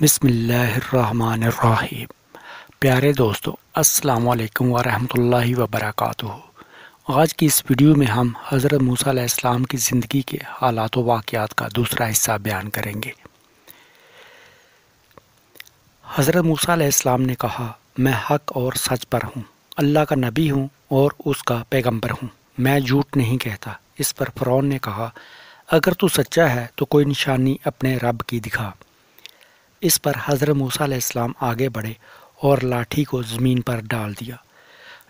बिसमीम प्यारे दोस्तों अस्सलाम वालेकुम वरहमतुल्लाहि वरक आज की इस वीडियो में हम हज़रत मूसा अलैहिस्सलाम की ज़िंदगी के हालात व वाक़ात का दूसरा हिस्सा बयान करेंगे हज़रत मूसा अलैहिस्सलाम ने कहा मैं हक और सच पर हूँ अल्लाह का नबी हूँ और उसका पैगंबर हूँ मैं झूठ नहीं कहता इस पर फ़्रौन ने कहा अगर तू सच्चा है तो कोई निशानी अपने रब की दिखा इस पर हज़रत मूसा इस्लाम आगे बढ़े और लाठी को ज़मीन पर डाल दिया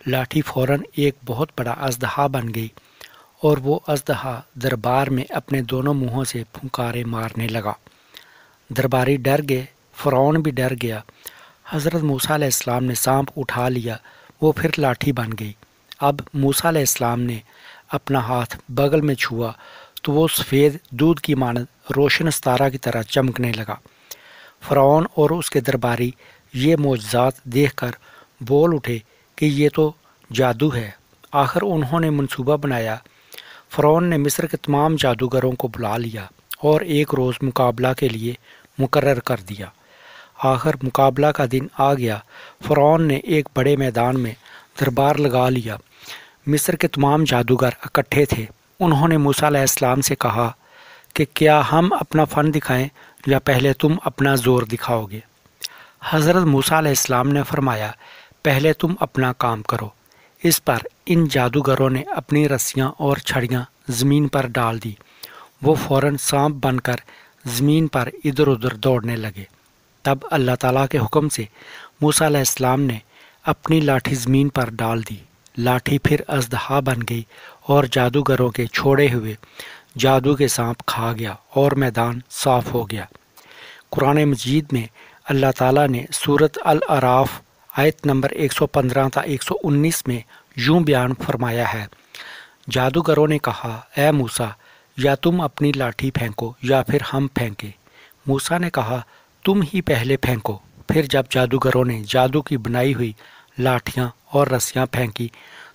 लाठी फौरन एक बहुत बड़ा अजदहा बन गई और वो अजदहा दरबार में अपने दोनों मुँहों से फुकारे मारने लगा दरबारी डर गए फ़्रौन भी डर गया हज़रत मूसा इस्लाम ने सांप उठा लिया वो फिर लाठी बन गई अब मूसा इस्लाम ने अपना हाथ बगल में छुआ तो वो सफ़ेद दूध की मानद रोशन सतारा की तरह चमकने लगा फ़रौन और उसके दरबारी ये मौजात देख कर बोल उठे कि ये तो जादू है आखिर उन्होंने मनसूबा बनाया फ़रौन ने मिस्र के तमाम जादूगरों को बुला लिया और एक रोज़ मुकाबला के लिए मुकर कर दिया आखिर मुकाबला का दिन आ गया फ़्रौन ने एक बड़े मैदान में दरबार लगा लिया मिस्र के तमाम जादूगर इकट्ठे थे उन्होंने मूसा इस्लाम से कहा कि क्या हम अपना फ़न दिखाएं या पहले तुम अपना ज़ोर दिखाओगे हज़रत मूसा इस्लाम ने फरमाया पहले तुम अपना काम करो इस पर इन जादूगरों ने अपनी रस्सियाँ और छड़ियाँ ज़मीन पर डाल दी वो फ़ौर सांप बनकर ज़मीन पर इधर उधर दौड़ने लगे तब अल्लाह ताला के हुक्म से मूसा इस्लाम ने अपनी लाठी ज़मीन पर डाल दी लाठी फिर अजदहा बन गई और जादूगरों के छोड़े हुए जादू के सांप खा गया और मैदान साफ हो गया कुरान मजीद में अल्लाह ताला ने सूरत अल अराफ आयत नंबर 115 था 119 में यूं बयान फरमाया है जादूगरों ने कहा ए मूसा या तुम अपनी लाठी फेंको या फिर हम फेंकें मूसा ने कहा तुम ही पहले फेंको फिर जब जादूगरों ने जादू की बनाई हुई लाठियाँ और रस्सियाँ फेंकी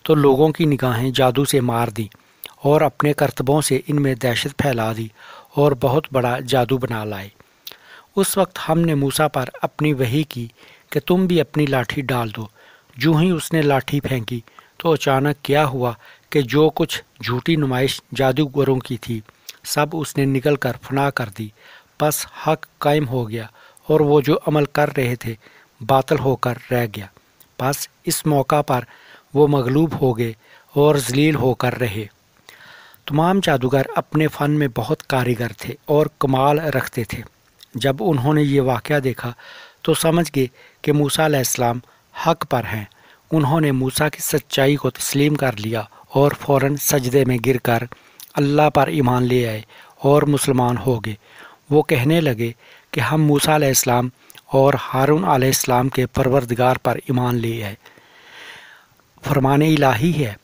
तो लोगों की निगाहें जादू से मार दी और अपने करतबों से इनमें दहशत फैला दी और बहुत बड़ा जादू बना लाए उस वक्त हमने मूसा पर अपनी वही की कि तुम भी अपनी लाठी डाल दो जूँ ही उसने लाठी फेंकी तो अचानक क्या हुआ कि जो कुछ झूठी नुमाइश जादूगरों की थी सब उसने निकल कर फना कर दी बस हक कायम हो गया और वो जो अमल कर रहे थे बातल होकर रह गया बस इस मौका पर वो मगलूब हो गए और जलील होकर रहे तमाम जादूगर अपने फ़न में बहुत कारीगर थे और कमाल रखते थे जब उन्होंने ये वाक़ देखा तो समझ गए कि मूसा इस्लाम हक पर हैं उन्होंने मूसा की सच्चाई को तस्लीम कर लिया और फ़ौर सजदे में गिर कर अल्लाह पर ईमान ले आए और मुसलमान हो गए वो कहने लगे कि हम मूसा आलाम और हारून आलाम के परवरदगार पर ईमान ले आए फरमान इलाही है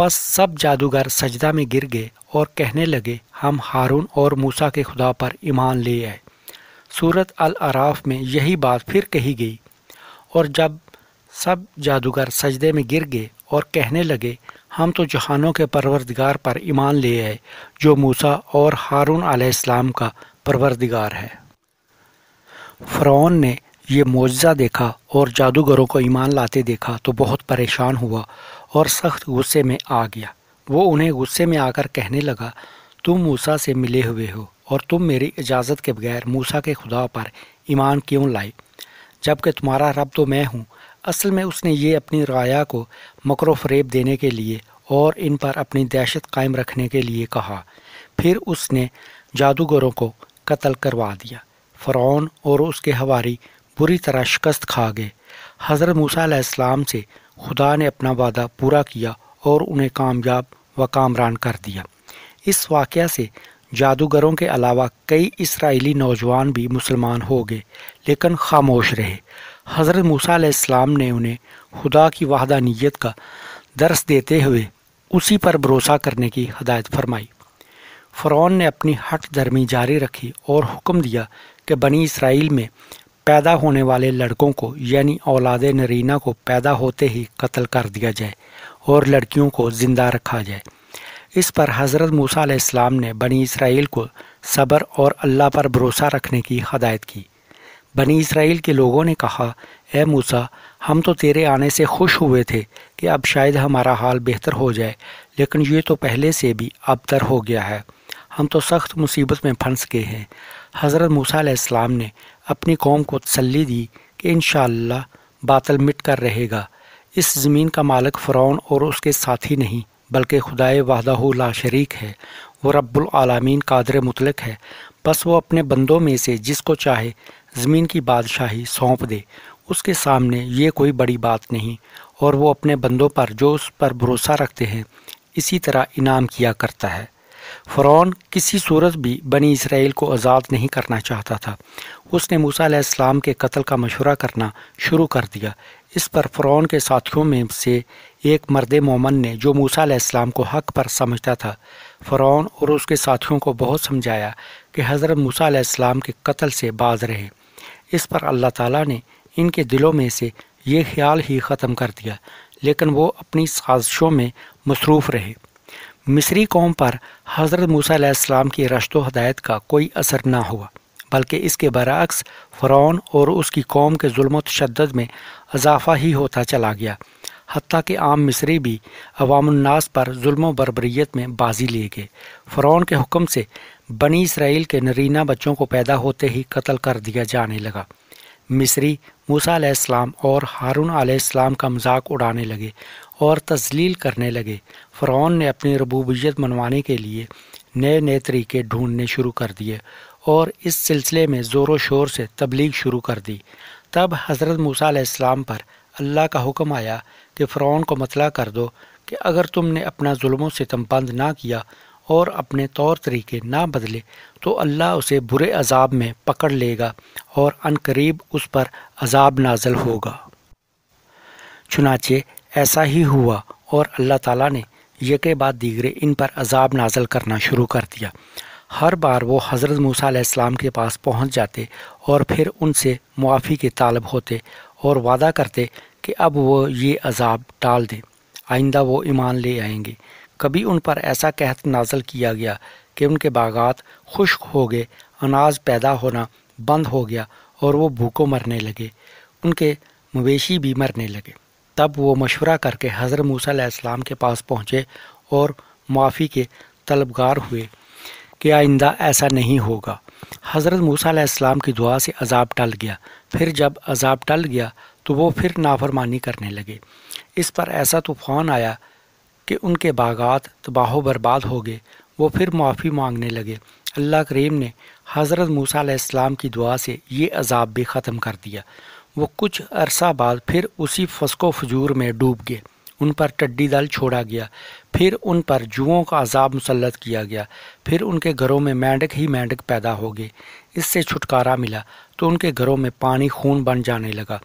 बस सब जादूगर सजदा में गिर गए और कहने लगे हम हारून और मूसा के खुदा पर ईमान ले आए सूरत अल अराफ में यही बात फिर कही गई और जब सब जादूगर सजदे में गिर गए और कहने लगे हम तो जहानों के परवरदिगार पर ईमान ले आए जो मूसा और हारून आलाम का परवरदिगार है फ़रौन ने ये मुआवजा देखा और जादूगरों को ईमान लाते देखा तो बहुत परेशान हुआ और सख्त गुस्से में आ गया वो उन्हें गुस्से में आकर कहने लगा तुम मूसा से मिले हुए हो और तुम मेरी इजाज़त के बगैर मूसा के खुदा पर ईमान क्यों लाए जबकि तुम्हारा रब तो मैं हूँ असल में उसने ये अपनी राया को मकर फरेब देने के लिए और इन पर अपनी दहशत कायम रखने के लिए कहा फिर उसने जादूगरों को कत्ल करवा दिया फ़रौन और उसके हवारी बुरी तरह शिकस्त खा गए हज़रत मूसा से खुदा ने अपना वादा पूरा किया और उन्हें कामयाब व कामरान कर दिया इस वाक़ से जादूगरों के अलावा कई इसराइली नौजवान भी मुसलमान हो गए लेकिन खामोश रहे हज़रत मूसा इस्लाम ने उन्हें खुदा की वाहदानियत का दर्स देते हुए उसी पर भरोसा करने की हदायत फरमाई फ़रौन ने अपनी हट धर्मी जारी रखी और हुक्म दिया कि बनी इसराइल में पैदा होने वाले लड़कों को यानी औलाद नरीना को पैदा होते ही कत्ल कर दिया जाए और लड़कियों को ज़िंदा रखा जाए इस पर हज़रत मूसा इस्लाम ने बनी इसराइल को सब्र और अल्लाह पर भरोसा रखने की हदायत की बनी इसराइल के लोगों ने कहा ए मूसा हम तो तेरे आने से खुश हुए थे कि अब शायद हमारा हाल बेहतर हो जाए लेकिन ये तो पहले से भी अबतर हो गया है हम तो सख्त मुसीबत में फंस गए हैं हज़रत मूसा इस्लाम ने अपनी कौम को तसली दी कि इन बातल मिट कर रहेगा इस ज़मीन का मालिक फ़रौन और उसके साथी नहीं बल्कि खुदाए वाहदा शरीक है वह रब्बुलआलमीन कादर मुतलक है बस वो अपने बंदों में से जिसको चाहे ज़मीन की बादशाही सौंप दे उसके सामने ये कोई बड़ी बात नहीं और वो अपने बंदों पर जो उस पर भरोसा रखते हैं इसी तरह इनाम किया करता है फ़रौन किसी सूरत भी बनी इसराइल को आज़ाद नहीं करना चाहता था उसने मूसा के कत्ल का मशवरा करना शुरू कर दिया इस पर फ़रौन के साथियों में से एक मर्द मोमन ने जो मूसा इस्लाम को हक पर समझता था फ़रौन और उसके साथियों को बहुत समझाया कि हज़रत मूसा के कत्ल से बाज रहे इस पर अल्लाह ताला ने इनके दिलों में से ये ख्याल ही ख़त्म कर दिया लेकिन वो अपनी साजिशों में मसरूफ़ रहे मिस्री कौम पर हज़रत मूसीम की रशत हदायत का कोई असर ना हुआ बल्कि इसके बरक्स फ़रौन और उसकी कौम के म तशद में इजाफा ही होता चला गया हती कि आम मिस्री भी अवामनास पर जुल्म बरबरीत में बाजी लिए गए फ़रौन के हुक्म से बनी इसराइल के नरीना बच्चों को पैदा होते ही कत्ल कर दिया जाने लगा मिस्री मूसा और हारून आलाम का मजाक उड़ाने लगे और तजलील करने लगे फ़रौन ने अपनी रबूबियत मनवाने के लिए नए नए तरीके ढूंढने शुरू कर दिए और इस सिलसिले में ज़ोर शोर से तबलीग शुरू कर दी तब हज़रत मूसा इस्लाम पर अल्लाह का हुक्म आया कि फ़रौन को मतला कर दो कि अगर तुमने अपना जुल्म सितम बंद ना किया और अपने तौर तरीके ना बदले तो अल्लाह उसे बुरे अजाब में पकड़ लेगा और अनकरीब उस पर अजाब नाजल होगा चुनाचे ऐसा ही हुआ और अल्लाह ताला ने के बाद दीगरे इन पर अजाब नाजल करना शुरू कर दिया हर बार वो हज़रत मूसा अलैहिस्सलाम के पास पहुंच जाते और फिर उनसे मुआफ़ी के तालब होते और वादा करते कि अब वो ये अजाब डाल दें आइंदा वो ईमान ले आएंगे कभी उन पर ऐसा कहत नाजल किया गया कि उनके बागात खुश्क हो गए अनाज पैदा होना बंद हो गया और वो भूखों मरने लगे उनके मवेशी भी मरने लगे तब वो मशवरा करके हज़रत मूसा के पास पहुँचे और माफ़ी के तलबगार हुए कि आइंदा ऐसा नहीं होगा हज़रत मूसा की दुआ से अजाब टल गया फिर जब अजाब टल गया तो वो फिर नाफरमानी करने लगे इस पर ऐसा तूफ़ान आया कि उनके बागात तबाह बर्बाद हो गए वो फिर माफ़ी मांगने लगे अल्लाह करीम ने हज़रत मूसा की दुआ से ये अजाब भी ख़त्म कर दिया वो कुछ अरसा बाद फिर उसी फसको फजूर में डूब गए उन पर टड्डी दल छोड़ा गया फिर उन पर जुओं का अजाब मुसलत किया गया फिर उनके घरों में मेंढक ही मेंढक पैदा हो गए इससे छुटकारा मिला तो उनके घरों में पानी खून बन जाने लगा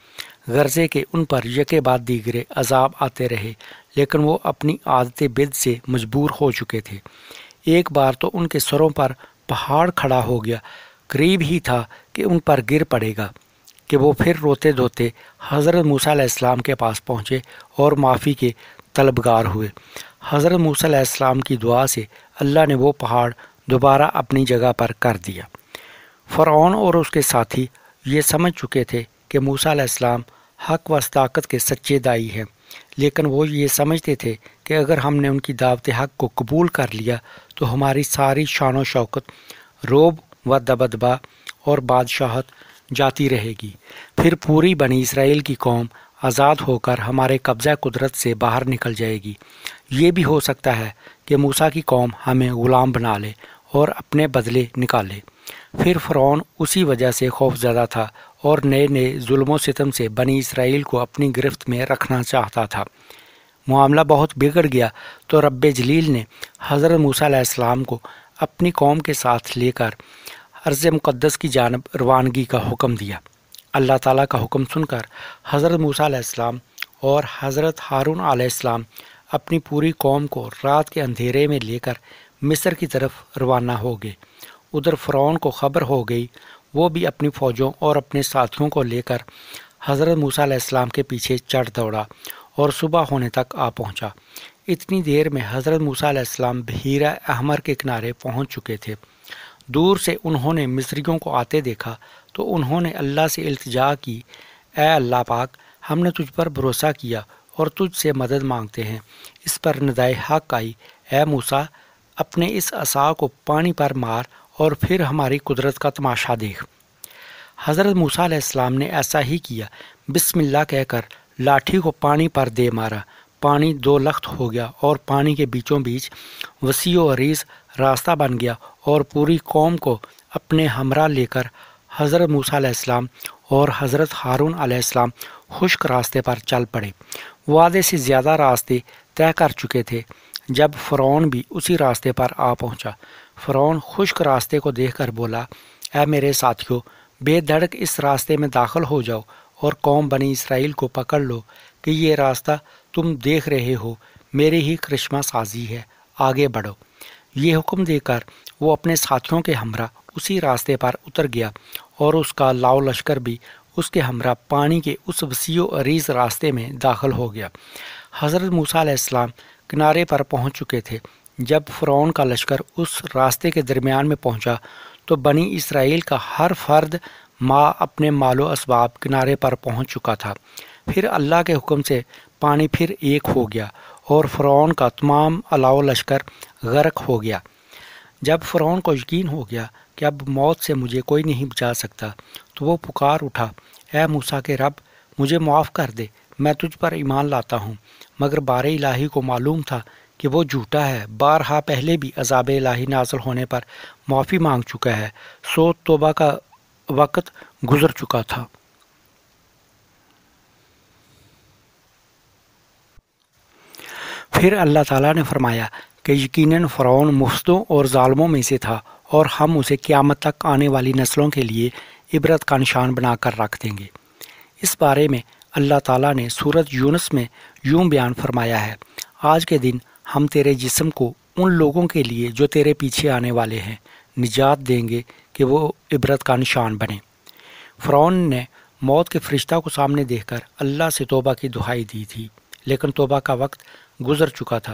गर्जे के उन पर यके बाद दीगरे अजाब आते रहे लेकिन वो अपनी आदत बिद से मजबूर हो चुके थे एक बार तो उनके सरों पर पहाड़ खड़ा हो गया करीब ही था कि उन पर गिर पड़ेगा कि वो फिर रोते धोते हज़रत मूसा इस्लाम के पास पहुँचे और माफ़ी के तलबगार हुए हज़रत मूसा इस्लाम की दुआ से अल्लाह ने वो पहाड़ दोबारा अपनी जगह पर कर दिया फ़रौन और उसके साथी ये समझ चुके थे कि मूसा इस्लाम हक व ताकत के सच्चे दाई हैं लेकिन वो ये समझते थे कि अगर हमने उनकी दावत हक को कबूल कर लिया तो हमारी सारी शान शौकत रोब व दबदबा और बादशाहत जाती रहेगी फिर पूरी बनी इसराइल की कौम आज़ाद होकर हमारे कब्ज़ा कुदरत से बाहर निकल जाएगी ये भी हो सकता है कि मूसा की कौम हमें ग़ुलाम बना ले और अपने बदले निकाले फिर फ़रौन उसी वजह से खौफजदा था और नए नए जुल्म सितम से बनी इसराइल को अपनी गिरफ्त में रखना चाहता था मामला बहुत बिगड़ गया तो रब जलील ने हज़रत मूसा को अपनी कौम के साथ लेकर अर्ज़ मुक़दस की जानब रवानगी का हुक्म दिया अल्लाह ताला का हुक्म सुनकर हज़रत मूसा और हज़रत हारून आसमाम अपनी पूरी कौम को रात के अंधेरे में लेकर मिस्र की तरफ रवाना हो गए उधर फ़्रौन को ख़बर हो गई वो भी अपनी फ़ौजों और अपने साथियों को लेकर हज़रत मूसा के पीछे चढ़ दौड़ा और सुबह होने तक आ पहुंचा। इतनी देर में हज़रत मूसा इस्लाम बहीरा अहमर के किनारे पहुंच चुके थे दूर से उन्होंने मिस्रियों को आते देखा तो उन्होंने अल्लाह से अल्तजा की ए अल्लाह पाक हमने तुझ पर भरोसा किया और तुझ से मदद मांगते हैं इस पर नदाय हक आई ए मूसा अपने इस असा को पानी पर मार और फिर हमारी कुदरत का तमाशा देख हज़रत मूसा इस्लाम ने ऐसा ही किया बिस्मिल्लाह कहकर लाठी को पानी पर दे मारा पानी दो लख्त हो गया और पानी के बीचों बीच वसी रीज़ रास्ता बन गया और पूरी कौम को अपने हमरा लेकर हज़रत मूसा इस्लाम और हज़रत हारून आलाम खुश्क रास्ते पर चल पड़े वादे से ज़्यादा रास्ते तय कर चुके थे जब फ़्रौन भी उसी रास्ते पर आ पहुँचा फ़्रौन खुश्क रास्ते को देख कर बोला ऐ मेरे साथियों बेधड़क इस रास्ते में दाखिल हो जाओ और कौम बनी इसराइल को पकड़ लो कि ये रास्ता तुम देख रहे हो मेरी ही करिश्मा साजी है आगे बढ़ो ये हुक्म देकर वो अपने साथियों के हमरा उसी रास्ते पर उतर गया और उसका लाओ लश्कर भी उसके हमरा पानी के उस वसीो अरीज रास्ते में दाखिल हो गया हज़रत मूसा इस्लाम किनारे पर पहुंच चुके थे जब फ्रौन का लश्कर उस रास्ते के दरमियान में पहुंचा तो बनी इसराइल का हर फर्द माँ अपने मालो इसबाब किनारे पर पहुंच चुका था फिर अल्लाह के हुक्म से पानी फिर एक हो गया और फ़रौन का तमाम अलाव लश्कर गर्क हो गया जब फ़रौन को यकीन हो गया कि अब मौत से मुझे कोई नहीं बचा सकता तो वो पुकार उठा ए मूसा के रब मुझे माफ़ कर दे मैं तुझ पर ईमान लाता हूँ मगर बार इलाही को मालूम था कि वो झूठा है बारहा पहले भी अजाब इलाही नाजल होने पर माफ़ी मांग चुका है सो तोबा का वक़्त गुज़र चुका था फिर अल्लाह ताला ने फरमाया कि यकीनन फ़रौन मुफ्तों और ालमों में से था और हम उसे क़्यामत तक आने वाली नस्लों के लिए इबरत का निशान बनाकर रख देंगे इस बारे में अल्लाह ताला ने सूरत यूनस में यूं बयान फरमाया है आज के दिन हम तेरे जिस्म को उन लोगों के लिए जो तेरे पीछे आने वाले हैं निजात देंगे कि वो इबरत का निशान बने फ़रौन ने मौत के फरिश्ता को सामने देखकर अल्लाह से तोबा की दुहाई दी थी लेकिन तोबा का वक्त गुजर चुका था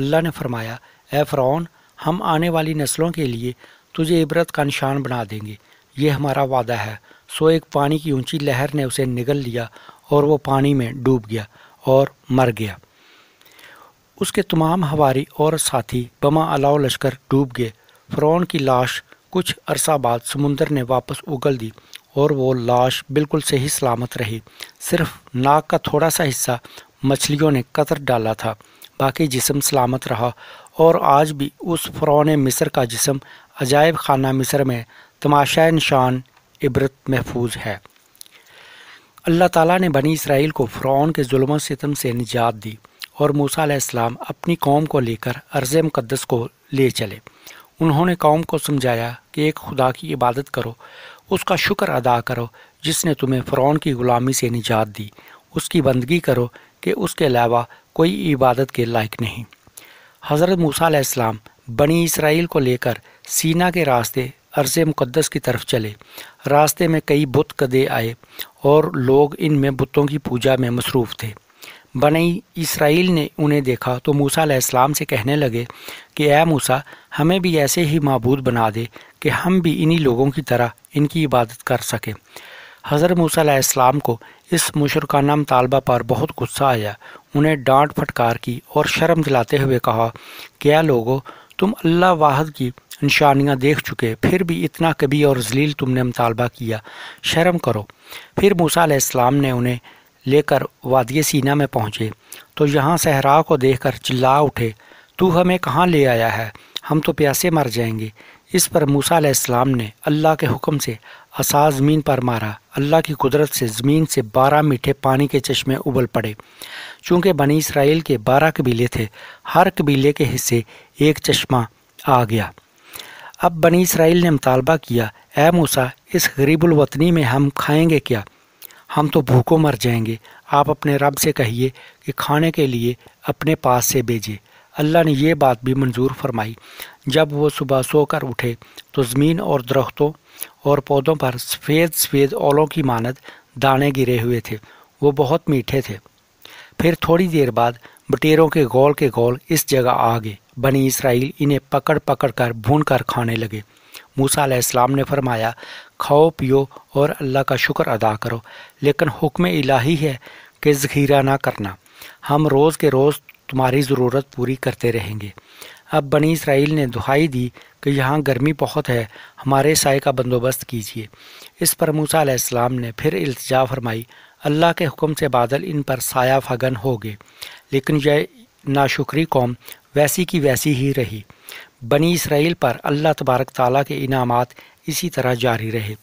अल्लाह ने फरमाया ए फ़रौन हम आने वाली नस्लों के लिए तुझे इबरत का निशान बना देंगे ये हमारा वादा है सो एक पानी की ऊंची लहर ने उसे निगल लिया और वो पानी में डूब गया और मर गया उसके तमाम हवारी और साथी बमा अलाव लश्कर डूब गए फ़रौन की लाश कुछ अरसा बाद समुंदर ने वापस उगल दी और वो लाश बिल्कुल सही सलामत रही सिर्फ नाक का थोड़ा सा हिस्सा मछलियों ने कतर डाला था बाकी जिसम सलामत रहा और आज भी उस फ़रौन मिस्र का जिसम अजायब खाना मिस्र में तमाशा निशान इबरत महफूज है अल्लाह ताला ने बनी इसराइल को फ़रौन के जुल्म सितम से निजात दी और मूसा इस्लाम अपनी कौम को लेकर अर्ज़ मुक़दस को ले चले उन्होंने कौम को समझाया कि एक खुदा की इबादत करो उसका शुक्र अदा करो जिसने तुम्हें फ़रौन की ग़ुलामी से निजात दी उसकी बंदगी करो कि उसके अलावा कोई इबादत के लायक नहीं हज़रत मूसा बनी इसराइल को लेकर सीना के रास्ते अर्ज़ मुक़दस की तरफ चले रास्ते में कई बुत कदे आए और लोग इनमें बुतों की पूजा में मसरूफ़ थे बनी इसराइल ने उन्हें देखा तो मूसा इस्लाम से कहने लगे कि ए मूसा हमें भी ऐसे ही मबूद बना दे कि हम भी इन्हीं लोगों की तरह इनकी इबादत कर सकें हज़रत मूसम को इस मुशरकाना मुतालबा पर बहुत गुस्सा आया उन्हें डांट फटकार की और शर्म दिलाते हुए कहा क्या लोगो तुम अल्लाह वाहद की निशानियाँ देख चुके फिर भी इतना कभी और जलील तुमने मुतालबा किया शर्म करो फिर मूसा इस्लाम ने उन्हें लेकर वादिय सीना में पहुँचे तो यहाँ सहरा को देख कर चिल्ला उठे तू हमें कहाँ ले आया है हम तो प्यासे मर जाएंगे इस पर मूसा इस्लाम ने अल्लाह के हुक्म से असा ज़मीन पर मारा अल्लाह की कुदरत से ज़मीन से बारह मीठे पानी के चश्मे उबल पड़े चूँकि बनी इसराइल के बारह कबीले थे हर कबीले के हिस्से एक चश्मा आ गया अब बनी इसराइल ने मुतालबा किया ए मूसा इस गरीबुलवतनी में हम खाएंगे क्या हम तो भूखों मर जाएंगे आप अपने रब से कहिए कि खाने के लिए अपने पास से भेजे अल्लाह ने यह बात भी मंजूर फरमाई जब वो सुबह सोकर उठे तो ज़मीन और दरख्तों और पौधों पर सफ़ेद सफ़ेद ओलों की मानद दाने गिरे हुए थे वो बहुत मीठे थे फिर थोड़ी देर बाद बटेरों के गोल के गोल इस जगह आ गए बनी इसराइल इन्हें पकड़ पकड़ कर भून कर खाने लगे मूसा इस्लाम ने फरमाया खाओ पियो और अल्लाह का शुक्र अदा करो लेकिन हुक्म इलाही है कि ज़खीरा ना करना हम रोज़ के रोज़ तुम्हारी ज़रूरत पूरी करते रहेंगे अब बनी इसराइल ने दुहाई दी कि यहाँ गर्मी बहुत है हमारे साय का बंदोबस्त कीजिए इस पर मूसा ने फिर इल्तजा फरमाई अल्लाह के हुक्म से बादल इन पर साया फगन हो गए लेकिन यह नाशुक्री कौम वैसी की वैसी ही रही बनी इसराइल पर अल्लाह तबारक ताल के इनाम इसी तरह जारी रहे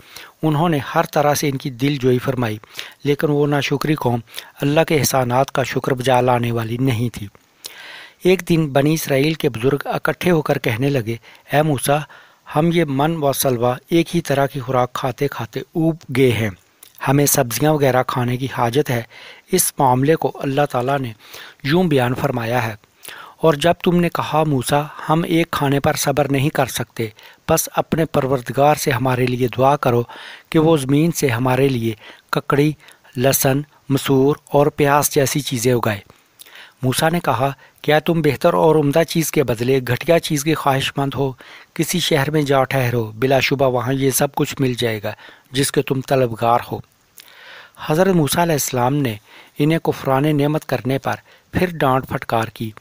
उन्होंने हर तरह से इनकी दिल जोई फरमाई लेकिन वो नाशुक्री कौम अल्लाह के एहसानात का शुक्र बजा लाने वाली नहीं थी एक दिन बनी इसराइल के बुजुर्ग इकट्ठे होकर कहने लगे ए मूसा हम ये मन व सलवा एक ही तरह की खुराक खाते खाते ऊब गए हैं हमें सब्जियां वगैरह खाने की हाजत है इस मामले को अल्लाह ताला ने यूं बयान फरमाया है और जब तुमने कहा मूसा हम एक खाने पर सब्र नहीं कर सकते बस अपने परवरदगार से हमारे लिए दुआ करो कि वो ज़मीन से हमारे लिए ककड़ी लहसन मसूर और प्याज जैसी चीज़ें उगाए मूसा ने कहा क्या तुम बेहतर और उम्दा चीज़ के बदले घटिया चीज़ की ख्वाहिशमंद हो किसी शहर में जाओ ठहरो बिलाशुबा वहाँ ये सब कुछ मिल जाएगा जिसके तुम तलबगार हो हज़रत मूसा इस्लाम ने इन्हें कुफरान नेमत करने पर फिर डांट फटकार की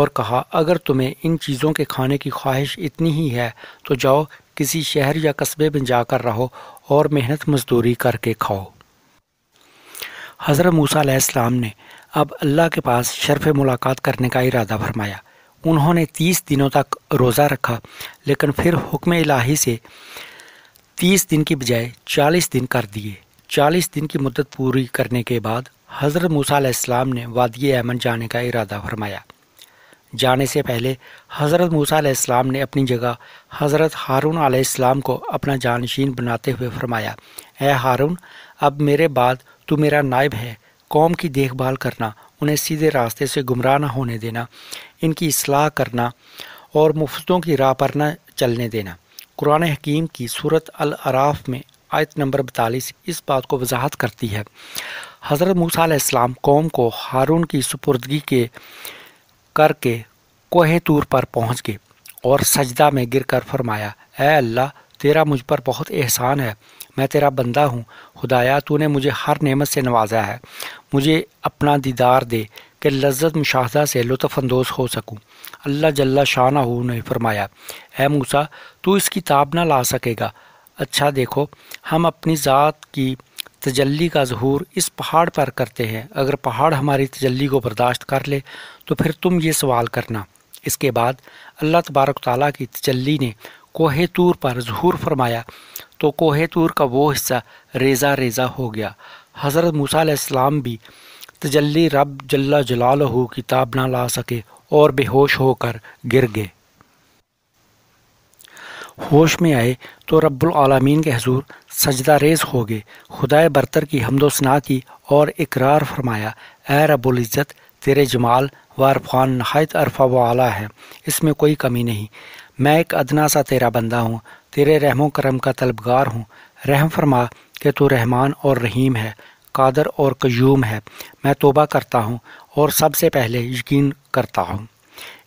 और कहा अगर तुम्हें इन चीज़ों के खाने की ख्वाहिश इतनी ही है तो जाओ किसी शहर या कस्बे में जाकर रहो और मेहनत मजदूरी करके खाओ हज़रत मूसा आलाम ने अब अल्लाह के पास शरफ़ मुलाकात करने का इरादा फरमाया उन्होंने तीस दिनों तक रोज़ा रखा लेकिन फिर हुक्म इलाही से तीस दिन की बजाय चालीस दिन कर दिए चालीस दिन की मदद पूरी करने के बाद हज़रत मूसा ने वादी अमन जाने का इरादा फरमाया जाने से पहले हज़रत मूसा ने अपनी जगह हज़रत हारून आलाम को अपना जानशीन बनाते हुए फरमाया ए हारून अब मेरे बाद तू मेरा नायब है कौम की देखभाल करना उन्हें सीधे रास्ते से गुमराह न होने देना इनकी असलाह करना और मुफ्तों की राह पर न चलने देना कुरान हकीम की सूरत अल अराफ में आयत नंबर बतालीस इस बात को वजाहत करती है हज़रत मूसम कौम को हारून की सुपुर्दगी के करके कोहे तूर पर पहुँच गए और सजदा में गिर कर फरमाया अल्लाह तेरा मुझ पर बहुत एहसान है मैं तेरा बंदा हूँ खुदाया तूने मुझे हर नेमत से नवाजा है मुझे अपना दीदार दे कि लज्जत मुशाहदा से लुफानंदोज़ हो सकूँ अल्लाह जल्ला शाह ने फरमाया ए मूसा तू इस किताब ना ला सकेगा अच्छा देखो हम अपनी ज़ात की तजल्ली का जहूर इस पहाड़ पर करते हैं अगर पहाड़ हमारी तजल्ली को बर्दाश्त कर ले तो फिर तुम ये सवाल करना इसके बाद अल्लाह तबारक ताली की तजल्ली ने कोहे तूर पर जहूर फरमाया तो कोहेतूर का वो हिस्सा रेजा रेजा हो गया हज़रत मूसम भी तजल्ली रब जल्ला जलाल हो किताब ना ला सके और बेहोश होकर गिर गए होश में आए तो रबालमीन के हजूर सजदा रेज हो गए खुदाए बरतर की हमदोसना की और इकरार फरमाया ए रबुल्ज़त तेरे जमाल वारफान नहायत अरफा वाला है इसमें कोई कमी नहीं मैं एक अदना सा तेरा बंदा हूँ तेरे रहमो करम का तलबगार हूँ रहम फरमा कि तू रहमान और रहीम है कादर और कयूम है मैं तोबा करता हूँ और सबसे पहले यकीन करता हूँ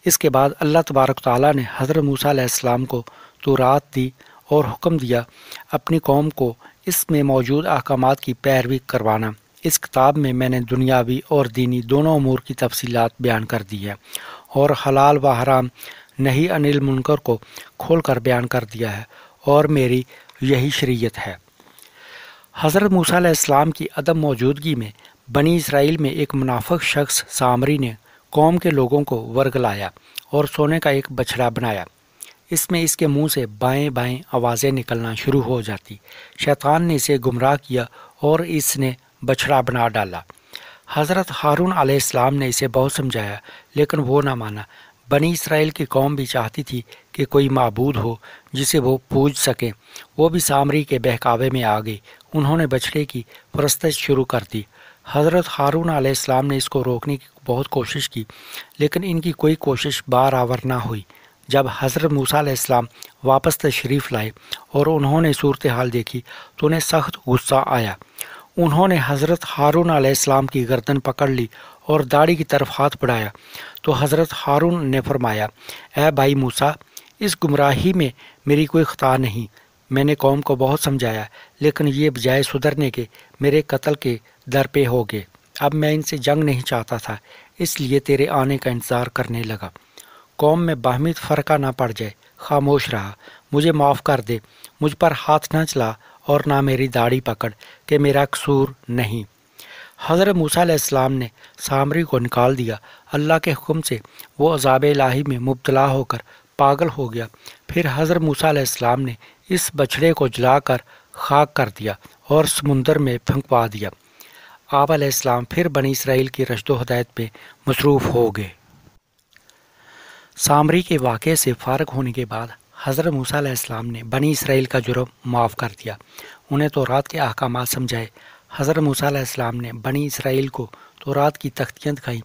इसके बाद अल्लाह तबारक ताली ने हज़रत मूसम को तो रात दी और हुक्म दिया अपनी कौम को इसमें मौजूद अहकाम की पैरवी करवाना इस किताब में मैंने दुनियावी और दीनी दोनों अमूर की तफसीत बयान कर दी है और हलाल व हराम नहीं अनिल मुनकर को खोलकर बयान कर दिया है और मेरी यही शरीयत है हज़रत मूसा इस्लाम की अदम मौजूदगी में बनी इसराइल में एक मुनाफक शख्स सामरी ने कौम के लोगों को वर्ग लाया और सोने का एक बछड़ा बनाया इसमें इसके मुंह से बाएं बाएं आवाज़ें निकलना शुरू हो जाती शैतान ने इसे गुमराह किया और इसने बछड़ा बना डाला हज़रत हारून आसमाम ने इसे बहुत समझाया लेकिन वो ना माना बनी इसराइल की कौम भी चाहती थी कि कोई मबूद हो जिसे वो पूज सकें वो भी सामरी के बहकावे में आ गई उन्होंने बछड़े की प्रस्त शुरू कर दी हज़रत हारून आलाम ने इसको रोकने की बहुत कोशिश की लेकिन इनकी कोई कोशिश बार आवर ना हुई जब हज़रत मूसा इस्लाम वापस तशरीफ़ लाए और उन्होंने सूरत हाल देखी तो उन्हें सख्त गुस्सा आया उन्होंने हज़रत हारून आलाम की गर्दन पकड़ ली और दाढ़ी की तरफ हाथ बढ़ाया तो हज़रत हारून ने फरमाया ए भाई मूसा इस गुमराही में मेरी कोई ख़ता नहीं मैंने कौम को बहुत समझाया लेकिन ये बजाय सुधरने के मेरे कत्ल के दर पे हो गए अब मैं इनसे जंग नहीं चाहता था इसलिए तेरे आने का इंतज़ार करने लगा कौम में बाहमी फ़र्का ना पड़ जाए खामोश रहा मुझे माफ़ कर दे मुझ पर हाथ ना चला और ना मेरी दाढ़ी पकड़ के मेरा कसूर नहीं हज़रत मूसा ने सामरी को निकाल दिया अल्लाह के हुक्म से वो अजाब लाही में मुबतला होकर पागल हो गया फिर हज़रत मूसा ने इस बछड़े को जलाकर खाक कर दिया और समुंदर में फंकवा दिया आप फिर बनी इसराइल की रशद हदायत में मसरूफ़ हो गए सामरी के वाक़े से फ़ारग होने के बाद हज़रत मूसा ने बनी इसराइल का जुर्म माफ़ कर दिया उन्हें तो रात के अहकाम समझाए हज़रत मूसा ने बनी इसराइल को तो रात की तख्तियाँ दिखाई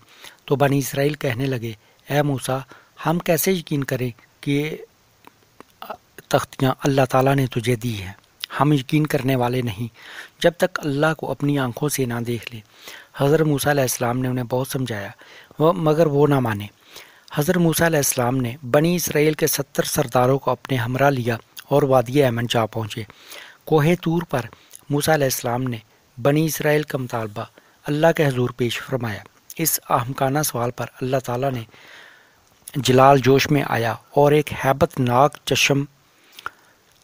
तो बनी इसराइल कहने लगे ए मूसा हम कैसे यकीन करें कि ये तख्तियाँ अल्लाह ताला ने तुझे दी हैं हम यकीन करने वाले नहीं जब तक अल्लाह को अपनी आंखों से ना देख ले हज़रत मूसा ने उन्हें बहुत समझाया वह मगर वो ना माने हज़र मूसा ने बनी इसराइल के सत्तर सरदारों को अपने हमरा लिया और वादिया अमन जा पहुँचे कोहे तूर पर मूसा ने बनी इसराइल का मुतालबा अल्लाह के हजूर पेश फरमाया इस अहमकाना सवाल पर अल्लाह ताला ने जलाल जोश में आया और एक हैबतनाक चशम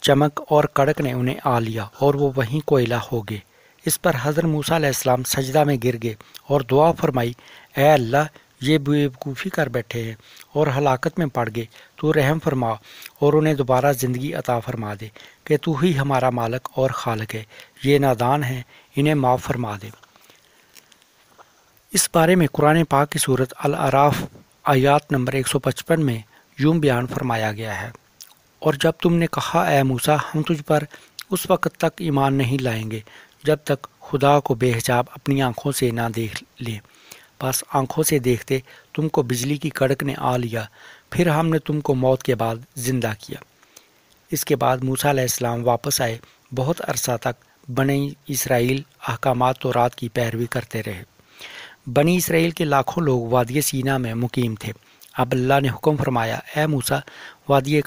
चमक और कड़क ने उन्हें आ लिया और वो वहीं कोयला हो गए इस पर हज़र मूसा सजदा में गिर गए और दुआ फरमाई ए अल्लाह ये बेवकूफ़ी कर बैठे हैं और हलाकत में पड़ गए तो रहम फरमा और उन्हें दोबारा ज़िंदगी अता फरमा दे कि तू ही हमारा मालक और खालक है ये नादान है इन्हें माफ़ फरमा दे इस बारे में कुरान पाक की सूरत अल अराफ़ आयात नंबर 155 में यूं बयान फरमाया गया है और जब तुमने कहा ए मूसा हम तुझ पर उस वक़्त तक ईमान नहीं लाएंगे जब तक खुदा को बेहजाब अपनी आँखों से ना देख लें बस आंखों से देखते तुमको बिजली की कड़क ने आ लिया फिर हमने तुमको मौत के बाद ज़िंदा किया इसके बाद मूसा इस्लाम वापस आए बहुत अरसा तक बने इसराइल अहकाम तो रात की पैरवी करते रहे बनी इसराइल के लाखों लोग वादिय सीना में मुकीम थे अब अल्लाह ने हुक्म फरमाया ए मूसा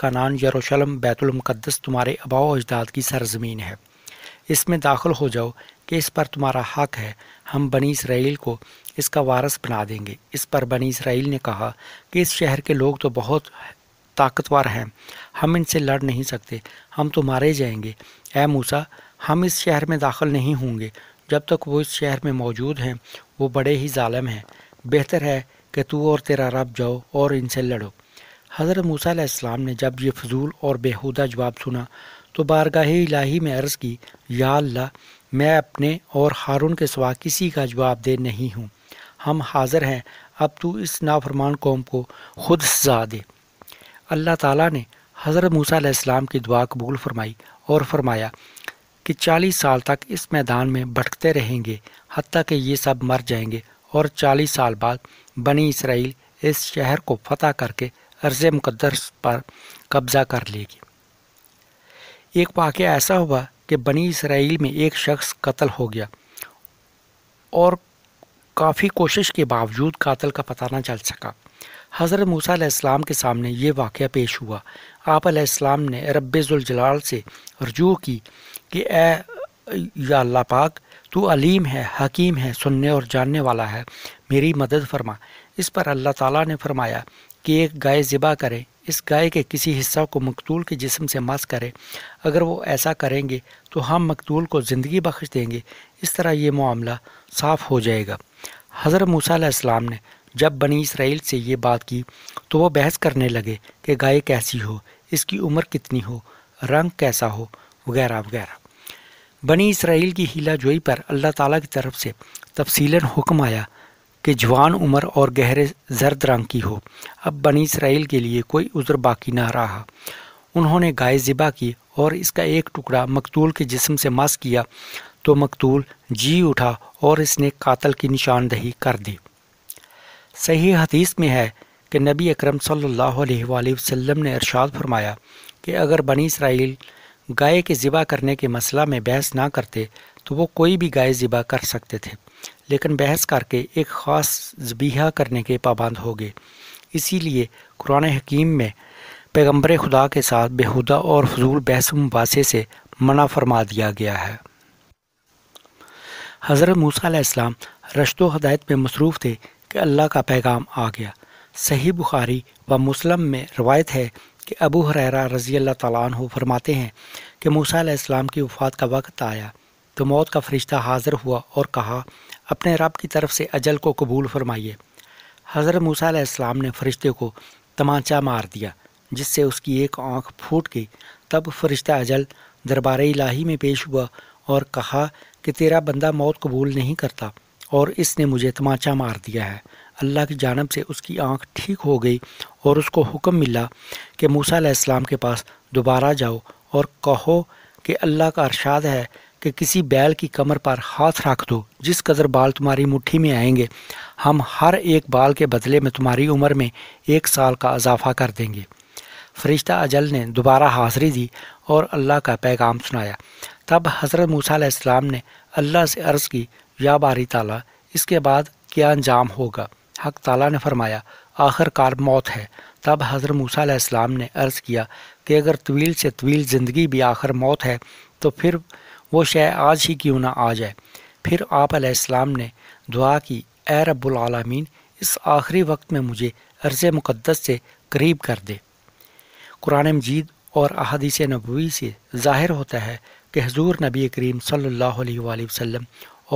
का नान यरूशलम बैतुलमक़दस तुम्हारे अबाओ अजदाद की सरजमीन है इसमें दाखिल हो जाओ कि इस पर तुम्हारा हक है हम बनी इसराइल को इसका वारस बना देंगे इस पर बनी इसराइल ने कहा कि इस शहर के लोग तो बहुत ताकतवर हैं हम इनसे लड़ नहीं सकते हम तो मारे जाएंगे ए मूसा हम इस शहर में दाखिल नहीं होंगे जब तक वो इस शहर में मौजूद हैं वो बड़े ही ालम हैं बेहतर है कि तू और तेरा रब जाओ और इनसे लड़ो हज़रत मूसा इस्लाम ने जब ये फजूल और बेहुदा जवाब सुना तो बारगाह इलाही में अर्ज़ की या अल्लाह मैं अपने और हारून के सवा किसी का जवाब दे नहीं हूँ हम हाज़िर हैं अब तू इस नाफरमान कौम को खुद सजा दे अल्लाह ताला ने हज़रत मूसा इस्लाम की दुआ कबूल फरमाई और फरमाया कि चालीस साल तक इस मैदान में भटकते रहेंगे हती कि ये सब मर जाएंगे और चालीस साल बाद बनी इसराइल इस शहर को फतह करके अर्ज़ मुकदस पर कब्ज़ा कर लेगी एक वाक़ ऐसा हुआ कि बनी इसराइल में एक शख्स कत्ल हो गया और काफ़ी कोशिश के बावजूद कातल का पता ना चल सका हज़रत मूसा के सामने ये वाक़ पेश हुआ आप ने रबाल से रजू की कि ए या अल्लाह पाक तू अलीम है हकीम है सुनने और जानने वाला है मेरी मदद फरमा इस पर अल्लाह ताला ने फरमाया कि एक गाय ज़िबा करें इस गाय के किसी हिस्सा को मकतूल के जिस्म से मस करें अगर वो ऐसा करेंगे तो हम मकतूल को ज़िंदगी बख्श देंगे इस तरह ये मामला साफ़ हो जाएगा हज़रत मूसा ने जब बनी इसराइल से ये बात की तो वह बहस करने लगे कि गाय कैसी हो इसकी उम्र कितनी हो रंग कैसा हो वगैरह वगैरह बनी इसराइल की हीला जोई पर अल्लाह ताला की तरफ से तफसीला हुक्म आया कि जवान उम्र और गहरे जर्द रंग की हो अब बनी इसराइल के लिए कोई उज़र बाकी ना रहा उन्होंने गाय ज़िबा की और इसका एक टुकड़ा मकतूल के जिस्म से मस किया तो मकतूल जी उठा और इसने कातल की निशानदही कर दी सही हदीस में है कि नबी अकरम सल्लल्लाहु अलैहि वसल्लम ने अरशाद फरमाया कि अगर बनी इसराइल गाय के ज़िबा करने के मसला में बहस ना करते तो वो कोई भी गाय ज़िबा कर सकते थे लेकिन बहस करके एक ख़ास जबीहा करने के पाबंद हो गए इसीलिए कुरान हकीम में पैगम्बर खुदा के साथ बेहुदा और फजूल बहस मुबासे से मना फरमा दिया गया है हज़रत मूसा रश्त हदायत में मसरूफ़ थे कि अल्लाह का पैगाम आ गया सही बुखारी व मुस्लिम में रवायत है कि अबू हरा रज़ी अल्लाह तु फरमाते हैं कि मूसा की वफ़ात का वक्त आया तो मौत का फरिश्ता हाज़िर हुआ और कहा अपने रब की तरफ से अजल को कबूल फरमाइए हज़रत मूसा ने फरिश्ते को तमाचा मार दिया जिससे उसकी एक आँख फूट गई तब फरिश्ता अजल दरबार इलाही में पेश हुआ और कहा कि तेरा बंदा मौत कबूल नहीं करता और इसने मुझे तमाचा मार दिया है अल्लाह की जानब से उसकी आंख ठीक हो गई और उसको हुक्म मिला कि मूसा इस्लाम के पास दोबारा जाओ और कहो कि अल्लाह का अरशाद है कि किसी बैल की कमर पर हाथ रख दो जिस कदर बाल तुम्हारी मुट्ठी में आएंगे हम हर एक बाल के बदले में तुम्हारी उम्र में एक साल का इजाफा कर देंगे फरिश्ता अजल ने दोबारा हाजिरी दी और अल्लाह का पैगाम सुनाया तब हज़रत मूसा ने अल्लाह से अर्ज़ की या बारी ताला इसके बाद क्या अंजाम होगा हक ताला ने फरमाया आखिरकार मौत है तब हज़रत मूसा ने अर्ज़ किया कि अगर तवील से तवील ज़िंदगी भी आखिर मौत है तो फिर वो शह आज ही क्यों ना आ जाए फिर आप आपाम ने दुआ की ए रबालमीन इस आखिरी वक्त में मुझे अर्ज़ मुक़दस से करीब कर दे कुरान मजीद और अहदीस नबवी से ज़ाहिर होता है कि हजूर नबी करीम सल्लल्लाहु अलैहि वसल्लम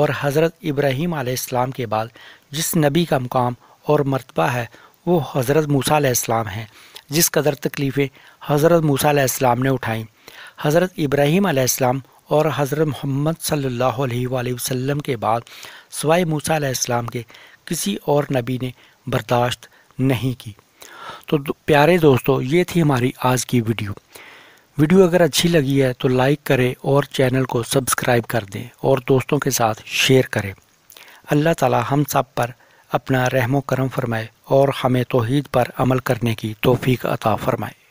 और हज़रत इब्राहीम आलाम के बाद जिस नबी का मुकाम और मरतबा है वो हज़रत मूसा आसमाम हैं जिस कदर तकलीफ़ें हज़रत मूसा ने उठाईं हज़रत इब्राहीम आलाम और हज़रत मोहम्मद सल्ला वसम के बाद सवाई मूसा के किसी और नबी ने बर्दाश्त नहीं की तो प्यारे दोस्तों ये थी हमारी आज की वीडियो वीडियो अगर अच्छी लगी है तो लाइक करें और चैनल को सब्सक्राइब कर दें और दोस्तों के साथ शेयर करें अल्लाह ताला हम सब पर अपना रहमो करम फरमाए और हमें तोहद पर अमल करने की तोफ़ी अता फरमाए